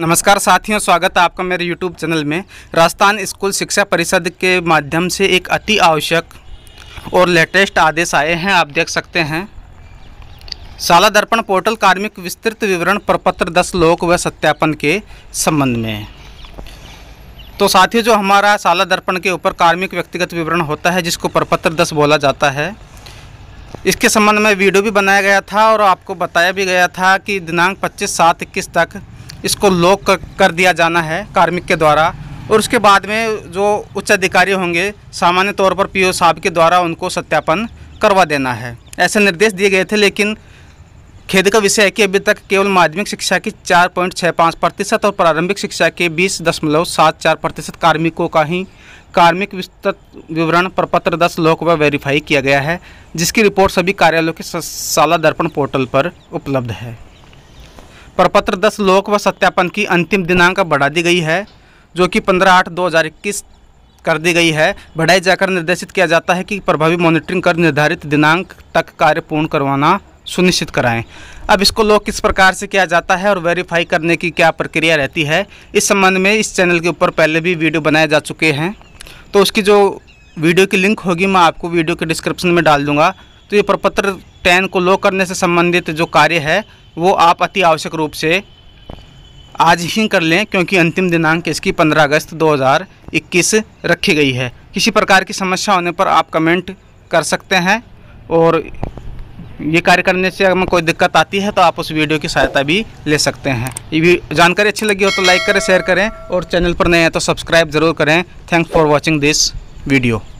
नमस्कार साथियों स्वागत है आपका मेरे यूट्यूब चैनल में राजस्थान स्कूल शिक्षा परिषद के माध्यम से एक अति आवश्यक और लेटेस्ट आदेश आए हैं आप देख सकते हैं शाला दर्पण पोर्टल कार्मिक विस्तृत विवरण प्रपत्र दस लोक व सत्यापन के संबंध में तो साथियों जो हमारा शाला दर्पण के ऊपर कार्मिक व्यक्तिगत विवरण होता है जिसको प्रपत्र दस बोला जाता है इसके संबंध में वीडियो भी बनाया गया था और आपको बताया भी गया था कि दिनांक पच्चीस सात इक्कीस तक इसको लॉक कर, कर दिया जाना है कार्मिक के द्वारा और उसके बाद में जो उच्च अधिकारी होंगे सामान्य तौर पर पीओ साहब के द्वारा उनको सत्यापन करवा देना है ऐसे निर्देश दिए गए थे लेकिन खेद का विषय है कि अभी तक केवल माध्यमिक शिक्षा की चार पॉइंट छः पाँच प्रतिशत और प्रारंभिक शिक्षा के बीस दशमलव सात चार प्रतिशत कार्मिकों का ही कार्मिक विस्तृत विवरण प्रपत्र दस लोक व वेरीफाई किया गया है जिसकी रिपोर्ट सभी कार्यालयों के शाला दर्पण पोर्टल पर उपलब्ध है प्रपत्र दस लोक व सत्यापन की अंतिम दिनांक बढ़ा दी गई है जो कि पंद्रह आठ दो हज़ार इक्कीस कर दी गई है बढ़ाई जाकर निर्देशित किया जाता है कि प्रभावी मॉनिटरिंग कर निर्धारित दिनांक तक कार्य पूर्ण करवाना सुनिश्चित कराएं अब इसको लोग किस प्रकार से किया जाता है और वेरीफाई करने की क्या प्रक्रिया रहती है इस संबंध में इस चैनल के ऊपर पहले भी वीडियो बनाए जा चुके हैं तो उसकी जो वीडियो की लिंक होगी मैं आपको वीडियो के डिस्क्रिप्शन में डाल दूँगा तो ये प्रपत्र टेन को लो करने से संबंधित जो कार्य है वो आप अति आवश्यक रूप से आज ही कर लें क्योंकि अंतिम दिनांक इसकी 15 अगस्त 2021 रखी गई है किसी प्रकार की समस्या होने पर आप कमेंट कर सकते हैं और ये कार्य करने से अगर कोई दिक्कत आती है तो आप उस वीडियो की सहायता भी ले सकते हैं ये भी जानकारी अच्छी लगी हो तो लाइक करें शेयर करें और चैनल पर नए हैं तो सब्सक्राइब ज़रूर करें thanks for watching this video